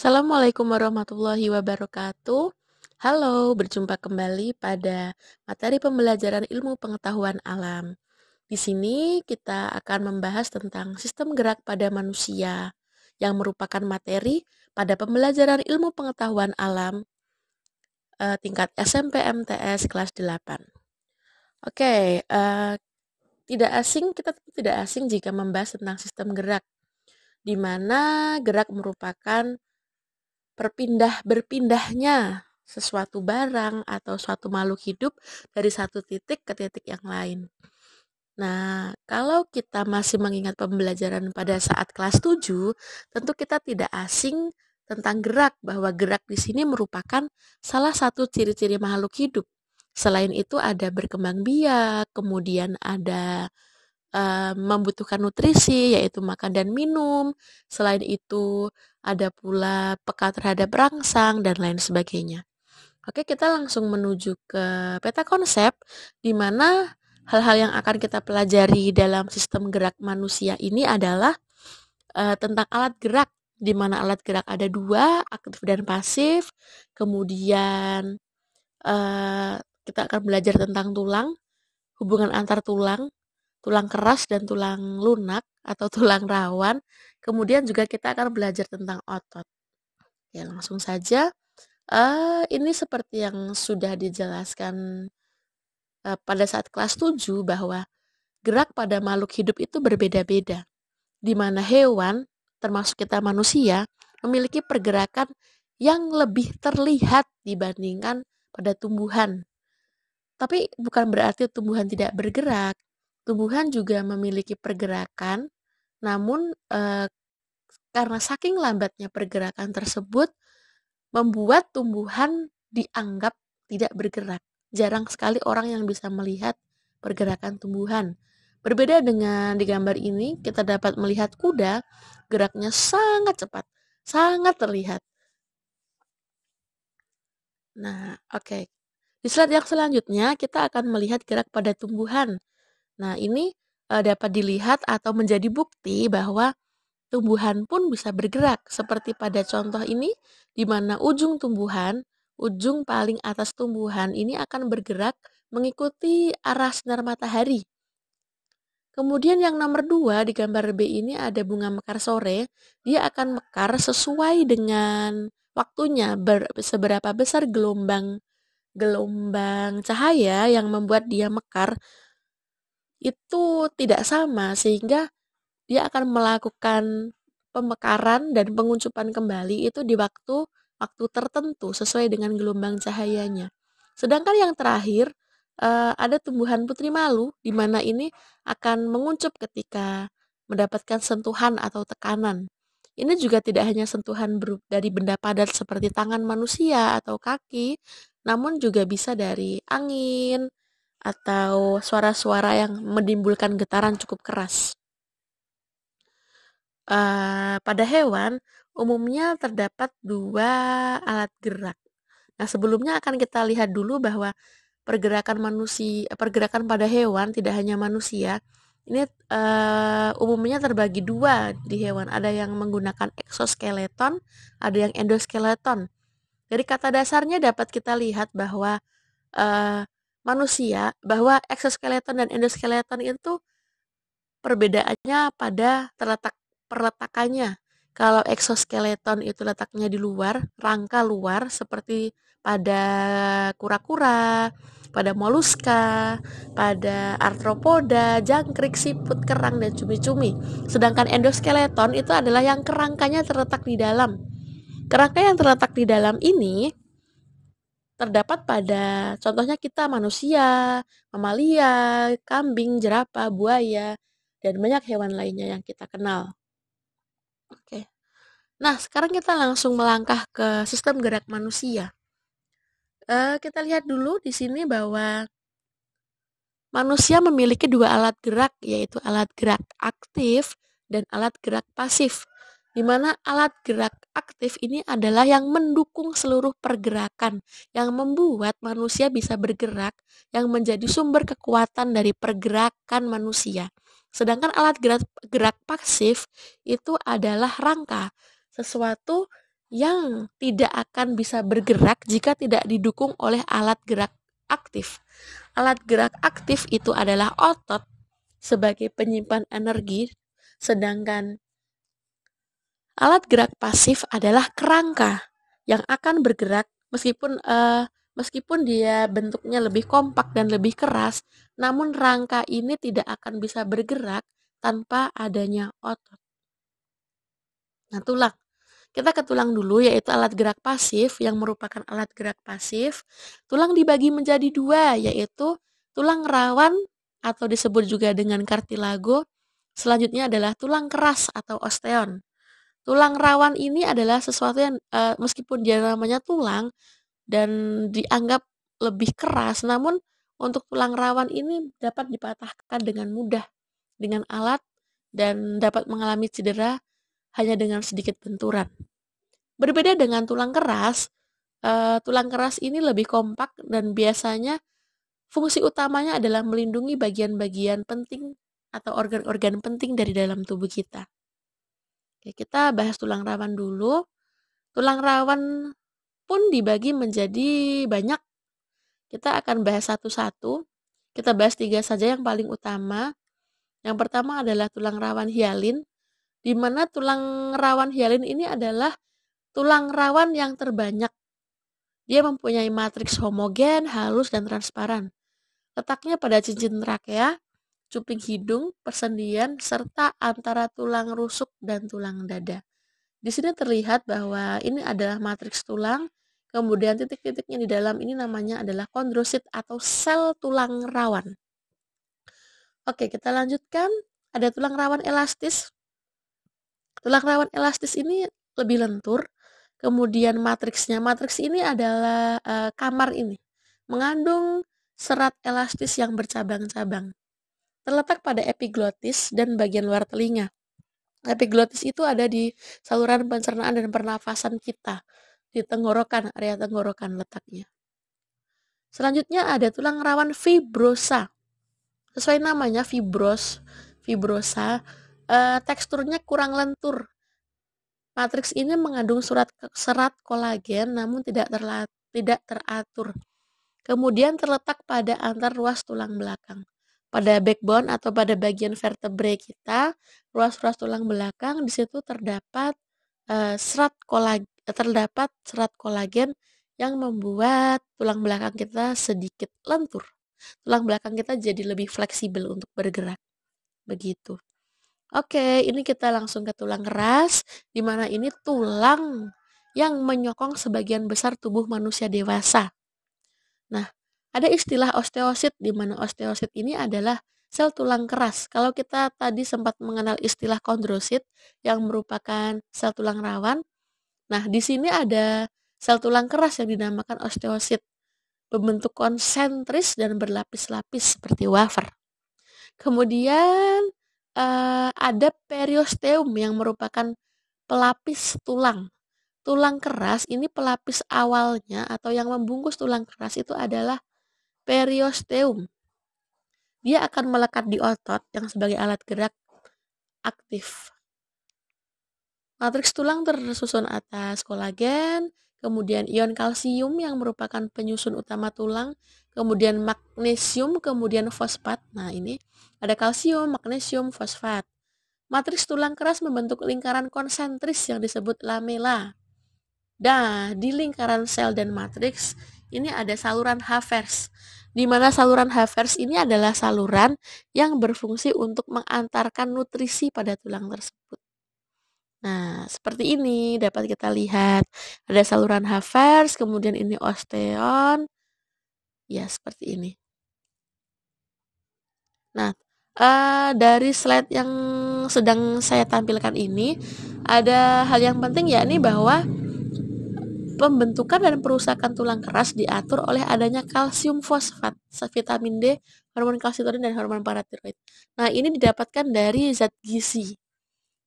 Assalamualaikum warahmatullahi wabarakatuh. Halo, berjumpa kembali pada materi pembelajaran ilmu pengetahuan alam. Di sini kita akan membahas tentang sistem gerak pada manusia yang merupakan materi pada pembelajaran ilmu pengetahuan alam eh, tingkat SMP MTS kelas 8. Oke, eh, tidak asing kita tidak asing jika membahas tentang sistem gerak di mana gerak merupakan perpindah berpindahnya sesuatu barang atau suatu makhluk hidup dari satu titik ke titik yang lain. Nah, kalau kita masih mengingat pembelajaran pada saat kelas 7, tentu kita tidak asing tentang gerak bahwa gerak di sini merupakan salah satu ciri-ciri makhluk hidup. Selain itu ada berkembang biak, kemudian ada Eh, membutuhkan nutrisi yaitu makan dan minum. Selain itu ada pula peka terhadap rangsang dan lain sebagainya. Oke, kita langsung menuju ke peta konsep di mana hal-hal yang akan kita pelajari dalam sistem gerak manusia ini adalah uh, tentang alat gerak di mana alat gerak ada dua, aktif dan pasif. Kemudian uh, kita akan belajar tentang tulang, hubungan antar tulang, tulang keras dan tulang lunak atau tulang rawan. Kemudian juga kita akan belajar tentang otot. Ya, langsung saja. Uh, ini seperti yang sudah dijelaskan uh, pada saat kelas 7 bahwa gerak pada makhluk hidup itu berbeda-beda. Di mana hewan, termasuk kita manusia, memiliki pergerakan yang lebih terlihat dibandingkan pada tumbuhan. Tapi bukan berarti tumbuhan tidak bergerak. Tumbuhan juga memiliki pergerakan, namun e, karena saking lambatnya pergerakan tersebut, membuat tumbuhan dianggap tidak bergerak. Jarang sekali orang yang bisa melihat pergerakan tumbuhan. Berbeda dengan di gambar ini, kita dapat melihat kuda geraknya sangat cepat, sangat terlihat. Nah, oke. Okay. Di slide yang selanjutnya, kita akan melihat gerak pada tumbuhan. Nah, ini eh, dapat dilihat atau menjadi bukti bahwa tumbuhan pun bisa bergerak, seperti pada contoh ini, di mana ujung tumbuhan, ujung paling atas tumbuhan ini akan bergerak mengikuti arah sinar matahari. Kemudian yang nomor dua di gambar B ini ada bunga mekar sore, dia akan mekar sesuai dengan waktunya ber, seberapa besar gelombang gelombang cahaya yang membuat dia mekar itu tidak sama sehingga dia akan melakukan pemekaran dan penguncupan kembali itu di waktu waktu tertentu sesuai dengan gelombang cahayanya. Sedangkan yang terakhir eh, ada tumbuhan putri malu di mana ini akan menguncup ketika mendapatkan sentuhan atau tekanan. Ini juga tidak hanya sentuhan dari benda padat seperti tangan manusia atau kaki, namun juga bisa dari angin, atau suara-suara yang menimbulkan getaran cukup keras. Uh, pada hewan umumnya terdapat dua alat gerak. Nah sebelumnya akan kita lihat dulu bahwa pergerakan manusia, pergerakan pada hewan tidak hanya manusia. Ini uh, umumnya terbagi dua di hewan. Ada yang menggunakan exoskeleton, ada yang endoskeleton. Dari kata dasarnya dapat kita lihat bahwa uh, manusia bahwa exoskeleton dan endoskeleton itu perbedaannya pada terletak perletakannya. Kalau exoskeleton itu letaknya di luar, rangka luar seperti pada kura-kura, pada moluska, pada arthropoda, jangkrik, siput, kerang dan cumi-cumi. Sedangkan endoskeleton itu adalah yang kerangkanya terletak di dalam. Kerangka yang terletak di dalam ini terdapat pada contohnya kita manusia, mamalia, kambing, jerapah, buaya, dan banyak hewan lainnya yang kita kenal. Oke. Nah, sekarang kita langsung melangkah ke sistem gerak manusia. E, kita lihat dulu di sini bahwa manusia memiliki dua alat gerak, yaitu alat gerak aktif dan alat gerak pasif di mana alat gerak aktif ini adalah yang mendukung seluruh pergerakan, yang membuat manusia bisa bergerak, yang menjadi sumber kekuatan dari pergerakan manusia. Sedangkan alat gerak, gerak pasif itu adalah rangka, sesuatu yang tidak akan bisa bergerak jika tidak didukung oleh alat gerak aktif. Alat gerak aktif itu adalah otot sebagai penyimpan energi, sedangkan Alat gerak pasif adalah kerangka yang akan bergerak meskipun uh, meskipun dia bentuknya lebih kompak dan lebih keras, namun rangka ini tidak akan bisa bergerak tanpa adanya otot. Nah, tulang. Kita ke tulang dulu, yaitu alat gerak pasif yang merupakan alat gerak pasif. Tulang dibagi menjadi dua, yaitu tulang rawan atau disebut juga dengan kartilago. Selanjutnya adalah tulang keras atau osteon. Tulang rawan ini adalah sesuatu yang uh, meskipun dia namanya tulang dan dianggap lebih keras, namun untuk tulang rawan ini dapat dipatahkan dengan mudah dengan alat dan dapat mengalami cedera hanya dengan sedikit benturan. Berbeda dengan tulang keras, uh, tulang keras ini lebih kompak dan biasanya fungsi utamanya adalah melindungi bagian-bagian penting atau organ-organ penting dari dalam tubuh kita. Oke, kita bahas tulang rawan dulu. Tulang rawan pun dibagi menjadi banyak. Kita akan bahas satu-satu. Kita bahas tiga saja yang paling utama. Yang pertama adalah tulang rawan hialin, di mana tulang rawan hialin ini adalah tulang rawan yang terbanyak. Dia mempunyai matriks homogen, halus, dan transparan. Letaknya pada cincin trakea, cuping hidung, persendian, serta antara tulang rusuk dan tulang dada. Di sini terlihat bahwa ini adalah matriks tulang, kemudian titik-titiknya di dalam ini namanya adalah kondrosit atau sel tulang rawan. Oke, kita lanjutkan. Ada tulang rawan elastis. Tulang rawan elastis ini lebih lentur, kemudian matriksnya. Matriks ini adalah uh, kamar ini, mengandung serat elastis yang bercabang-cabang terletak pada epiglotis dan bagian luar telinga. Epiglotis itu ada di saluran pencernaan dan pernafasan kita, di tenggorokan, area tenggorokan letaknya. Selanjutnya ada tulang rawan fibrosa. Sesuai namanya fibros, fibrosa, eh, teksturnya kurang lentur. Matriks ini mengandung surat serat kolagen namun tidak terla, tidak teratur. Kemudian terletak pada antar ruas tulang belakang pada backbone atau pada bagian vertebrae kita, ruas-ruas tulang belakang di situ terdapat uh, serat kolagen terdapat serat kolagen yang membuat tulang belakang kita sedikit lentur. Tulang belakang kita jadi lebih fleksibel untuk bergerak. Begitu. Oke, ini kita langsung ke tulang keras, di mana ini tulang yang menyokong sebagian besar tubuh manusia dewasa. Nah, ada istilah osteosit di mana osteosit ini adalah sel tulang keras. Kalau kita tadi sempat mengenal istilah kondrosit yang merupakan sel tulang rawan. Nah, di sini ada sel tulang keras yang dinamakan osteosit. Berbentuk konsentris dan berlapis-lapis seperti wafer. Kemudian eh, ada periosteum yang merupakan pelapis tulang. Tulang keras ini pelapis awalnya atau yang membungkus tulang keras itu adalah periosteum. Dia akan melekat di otot yang sebagai alat gerak aktif. Matriks tulang tersusun atas kolagen, kemudian ion kalsium yang merupakan penyusun utama tulang, kemudian magnesium, kemudian fosfat. Nah, ini ada kalsium, magnesium, fosfat. Matriks tulang keras membentuk lingkaran konsentris yang disebut lamela. Nah, di lingkaran sel dan matriks ini ada saluran Havers di mana saluran Havers ini adalah saluran yang berfungsi untuk mengantarkan nutrisi pada tulang tersebut. Nah, seperti ini dapat kita lihat. Ada saluran Havers, kemudian ini osteon. Ya, seperti ini. Nah, eh, dari slide yang sedang saya tampilkan ini, ada hal yang penting yakni bahwa Pembentukan dan perusakan tulang keras diatur oleh adanya kalsium fosfat, vitamin D, hormon kalsitonin, dan hormon paratiroid. Nah, ini didapatkan dari zat gizi.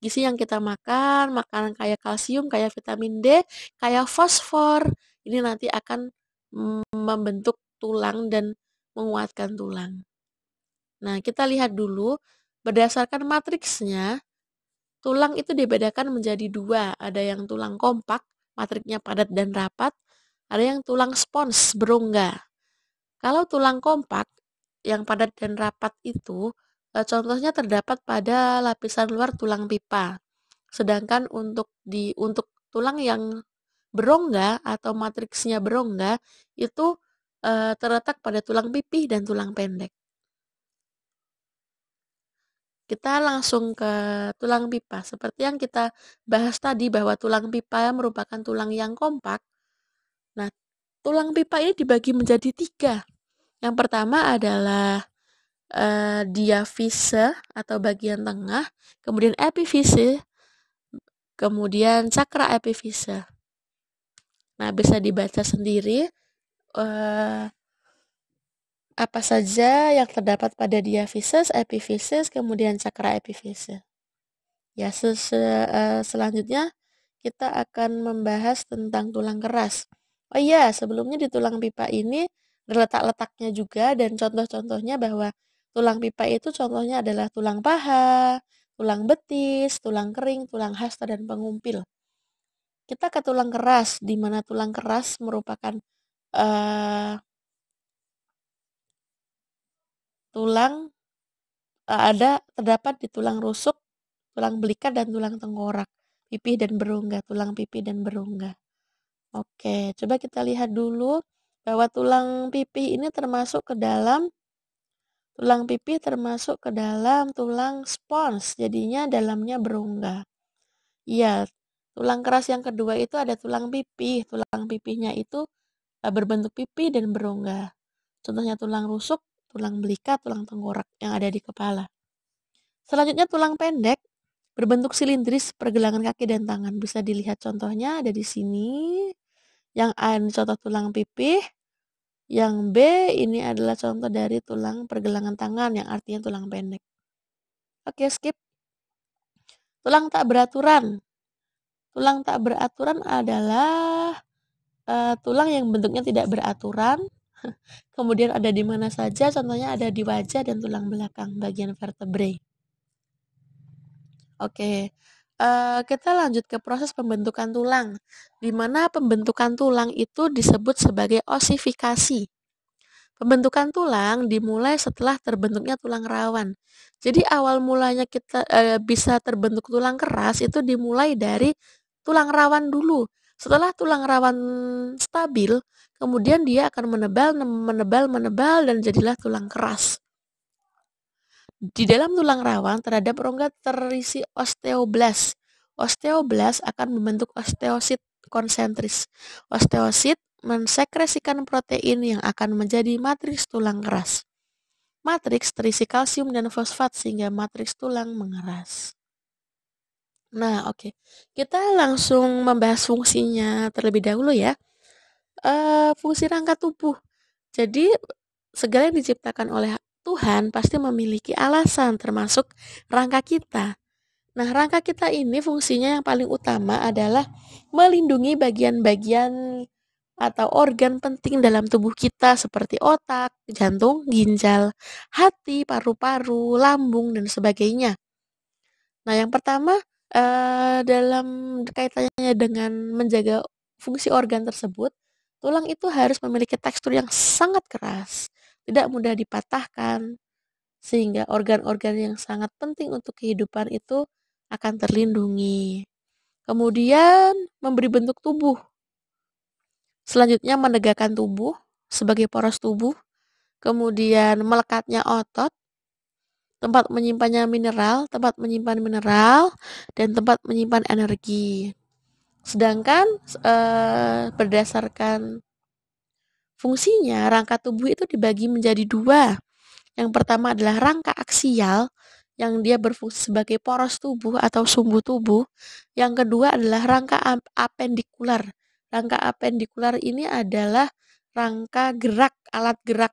Gizi yang kita makan, makanan kaya kalsium, kaya vitamin D, kaya fosfor, ini nanti akan mm, membentuk tulang dan menguatkan tulang. Nah, kita lihat dulu berdasarkan matriksnya, tulang itu dibedakan menjadi dua, ada yang tulang kompak matriknya padat dan rapat, ada yang tulang spons berongga. Kalau tulang kompak yang padat dan rapat itu e, contohnya terdapat pada lapisan luar tulang pipa. Sedangkan untuk di untuk tulang yang berongga atau matriksnya berongga itu e, terletak pada tulang pipih dan tulang pendek kita langsung ke tulang pipa. Seperti yang kita bahas tadi bahwa tulang pipa merupakan tulang yang kompak. Nah, tulang pipa ini dibagi menjadi tiga. Yang pertama adalah uh, diafise atau bagian tengah, kemudian epifise, kemudian cakra epifise. Nah, bisa dibaca sendiri. Uh, apa saja yang terdapat pada diafisis, epifisis, kemudian cakra epifisis. Ya, eh, selanjutnya kita akan membahas tentang tulang keras. Oh iya, sebelumnya di tulang pipa ini letak-letaknya juga dan contoh-contohnya bahwa tulang pipa itu contohnya adalah tulang paha, tulang betis, tulang kering, tulang hasta, dan pengumpil. Kita ke tulang keras, di mana tulang keras merupakan uh, tulang eh, ada terdapat di tulang rusuk, tulang belikat dan tulang tengkorak, pipih dan berongga, tulang pipi dan berongga. Oke, coba kita lihat dulu bahwa tulang pipih ini termasuk ke dalam tulang pipih termasuk ke dalam tulang spons, jadinya dalamnya berongga. Iya, tulang keras yang kedua itu ada tulang pipih tulang pipihnya itu eh, berbentuk pipih dan berongga. Contohnya tulang rusuk tulang belikat, tulang tengkorak yang ada di kepala. Selanjutnya tulang pendek berbentuk silindris pergelangan kaki dan tangan. Bisa dilihat contohnya ada di sini. Yang A ini contoh tulang pipih. Yang B ini adalah contoh dari tulang pergelangan tangan yang artinya tulang pendek. Oke, skip. Tulang tak beraturan. Tulang tak beraturan adalah uh, tulang yang bentuknya tidak beraturan Kemudian ada di mana saja, contohnya ada di wajah dan tulang belakang bagian vertebrae. Oke, eh, kita lanjut ke proses pembentukan tulang, di mana pembentukan tulang itu disebut sebagai osifikasi. Pembentukan tulang dimulai setelah terbentuknya tulang rawan. Jadi awal mulanya kita eh, bisa terbentuk tulang keras itu dimulai dari tulang rawan dulu. Setelah tulang rawan stabil, kemudian dia akan menebal, menebal, menebal, dan jadilah tulang keras. Di dalam tulang rawan terhadap rongga terisi osteoblas. Osteoblas akan membentuk osteosit konsentris. Osteosit mensekresikan protein yang akan menjadi matriks tulang keras. Matriks terisi kalsium dan fosfat sehingga matriks tulang mengeras. Nah, oke. Kita langsung membahas fungsinya terlebih dahulu ya. E, fungsi rangka tubuh. Jadi, segala yang diciptakan oleh Tuhan pasti memiliki alasan termasuk rangka kita. Nah, rangka kita ini fungsinya yang paling utama adalah melindungi bagian-bagian atau organ penting dalam tubuh kita seperti otak, jantung, ginjal, hati, paru-paru, lambung, dan sebagainya. Nah, yang pertama, Eh, dalam kaitannya dengan menjaga fungsi organ tersebut, tulang itu harus memiliki tekstur yang sangat keras, tidak mudah dipatahkan, sehingga organ-organ yang sangat penting untuk kehidupan itu akan terlindungi. Kemudian memberi bentuk tubuh. Selanjutnya menegakkan tubuh sebagai poros tubuh, kemudian melekatnya otot, tempat menyimpannya mineral, tempat menyimpan mineral, dan tempat menyimpan energi. Sedangkan eh, berdasarkan fungsinya, rangka tubuh itu dibagi menjadi dua. Yang pertama adalah rangka aksial, yang dia berfungsi sebagai poros tubuh atau sumbu tubuh. Yang kedua adalah rangka apendikular. Rangka apendikular ini adalah rangka gerak, alat gerak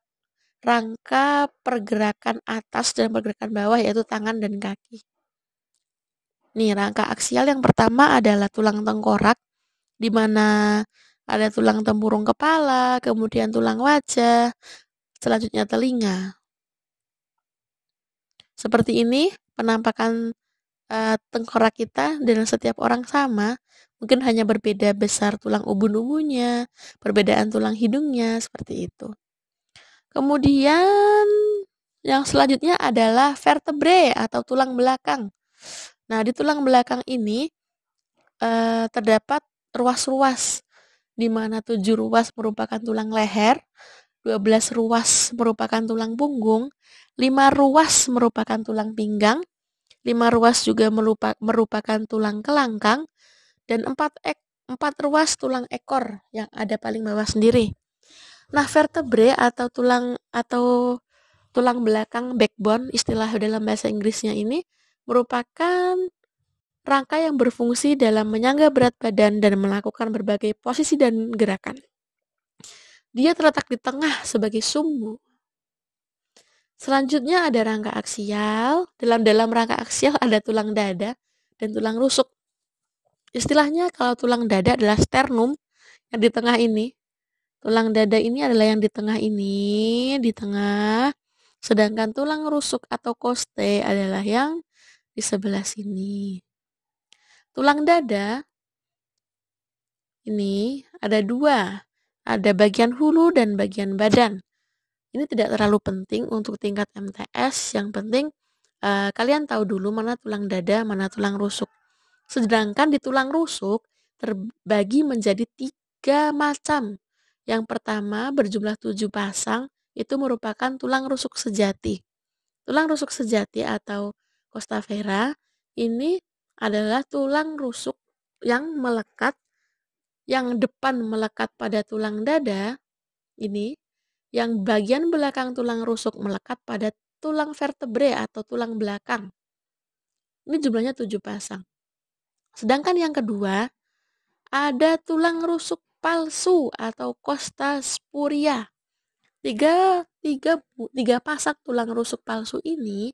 rangka pergerakan atas dan pergerakan bawah yaitu tangan dan kaki. Nih, rangka aksial yang pertama adalah tulang tengkorak di mana ada tulang tempurung kepala, kemudian tulang wajah, selanjutnya telinga. Seperti ini penampakan uh, tengkorak kita dan setiap orang sama, mungkin hanya berbeda besar tulang ubun-ubunnya, perbedaan tulang hidungnya, seperti itu. Kemudian yang selanjutnya adalah vertebrae atau tulang belakang. Nah, di tulang belakang ini eh, terdapat ruas-ruas di mana tujuh ruas merupakan tulang leher, 12 ruas merupakan tulang punggung, lima ruas merupakan tulang pinggang, lima ruas juga merupakan tulang kelangkang, dan empat ek, 4 ruas tulang ekor yang ada paling bawah sendiri. Nah, vertebrae atau tulang atau tulang belakang backbone istilah dalam bahasa Inggrisnya ini merupakan rangka yang berfungsi dalam menyangga berat badan dan melakukan berbagai posisi dan gerakan. Dia terletak di tengah sebagai sumbu. Selanjutnya ada rangka aksial. Dalam dalam rangka aksial ada tulang dada dan tulang rusuk. Istilahnya kalau tulang dada adalah sternum yang di tengah ini Tulang dada ini adalah yang di tengah ini, di tengah. Sedangkan tulang rusuk atau koste adalah yang di sebelah sini. Tulang dada ini ada dua, ada bagian hulu dan bagian badan. Ini tidak terlalu penting untuk tingkat MTS, yang penting eh, kalian tahu dulu mana tulang dada, mana tulang rusuk. Sedangkan di tulang rusuk terbagi menjadi tiga macam yang pertama berjumlah tujuh pasang itu merupakan tulang rusuk sejati. Tulang rusuk sejati atau costavera ini adalah tulang rusuk yang melekat, yang depan melekat pada tulang dada ini, yang bagian belakang tulang rusuk melekat pada tulang vertebrae atau tulang belakang. Ini jumlahnya tujuh pasang. Sedangkan yang kedua, ada tulang rusuk palsu atau costa spuria. Tiga, tiga, tiga pasak tulang rusuk palsu ini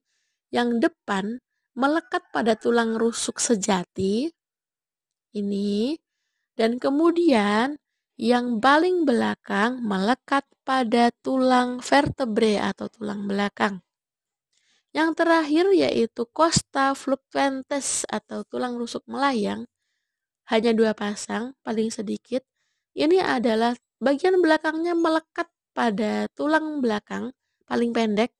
yang depan melekat pada tulang rusuk sejati ini dan kemudian yang paling belakang melekat pada tulang vertebrae atau tulang belakang. Yang terakhir yaitu costa fluctuantes atau tulang rusuk melayang hanya dua pasang paling sedikit ini adalah bagian belakangnya melekat pada tulang belakang paling pendek,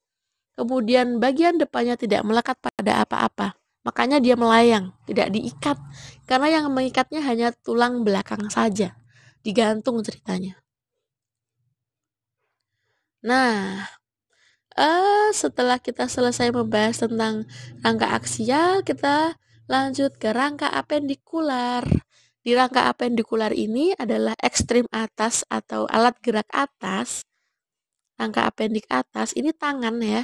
kemudian bagian depannya tidak melekat pada apa-apa. Makanya dia melayang, tidak diikat, karena yang mengikatnya hanya tulang belakang saja, digantung ceritanya. Nah, eh, setelah kita selesai membahas tentang rangka aksial, kita lanjut ke rangka apendikular. Di rangka apendikular ini adalah ekstrim atas atau alat gerak atas, rangka apendik atas, ini tangan ya.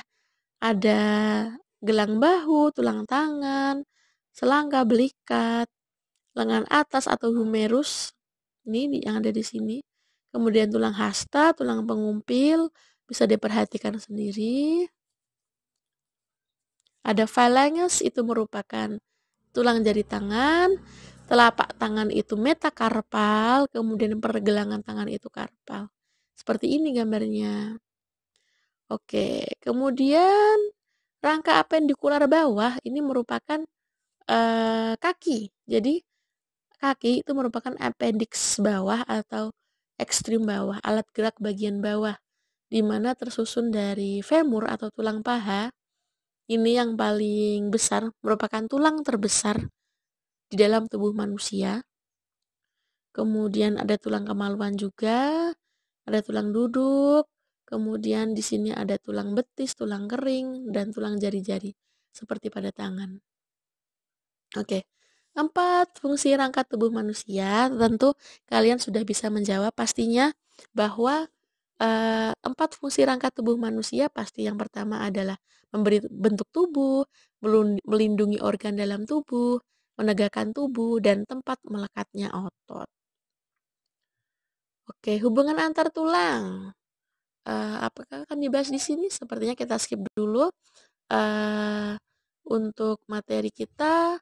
Ada gelang bahu, tulang tangan, selangka, belikat, lengan atas atau humerus, ini yang ada di sini. Kemudian tulang hasta, tulang pengumpil, bisa diperhatikan sendiri. Ada phalanges, itu merupakan tulang jari tangan telapak tangan itu metakarpal, kemudian pergelangan tangan itu karpal. Seperti ini gambarnya. Oke, kemudian rangka apendikular bawah ini merupakan e, kaki. Jadi kaki itu merupakan appendix bawah atau ekstrim bawah, alat gerak bagian bawah di mana tersusun dari femur atau tulang paha. Ini yang paling besar, merupakan tulang terbesar di dalam tubuh manusia. Kemudian ada tulang kemaluan juga, ada tulang duduk, kemudian di sini ada tulang betis, tulang kering, dan tulang jari-jari seperti pada tangan. Oke. Empat fungsi rangka tubuh manusia, tentu kalian sudah bisa menjawab pastinya bahwa e, empat fungsi rangka tubuh manusia pasti yang pertama adalah memberi bentuk tubuh, melindungi organ dalam tubuh, menegakkan tubuh, dan tempat melekatnya otot. Oke, hubungan antar tulang. Uh, apakah akan dibahas di sini? Sepertinya kita skip dulu. Uh, untuk materi kita,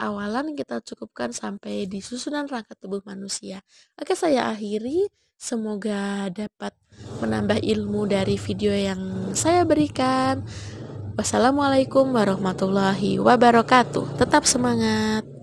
awalan kita cukupkan sampai di susunan rangka tubuh manusia. Oke, saya akhiri. Semoga dapat menambah ilmu dari video yang saya berikan. Wassalamualaikum warahmatullahi wabarakatuh. Tetap semangat.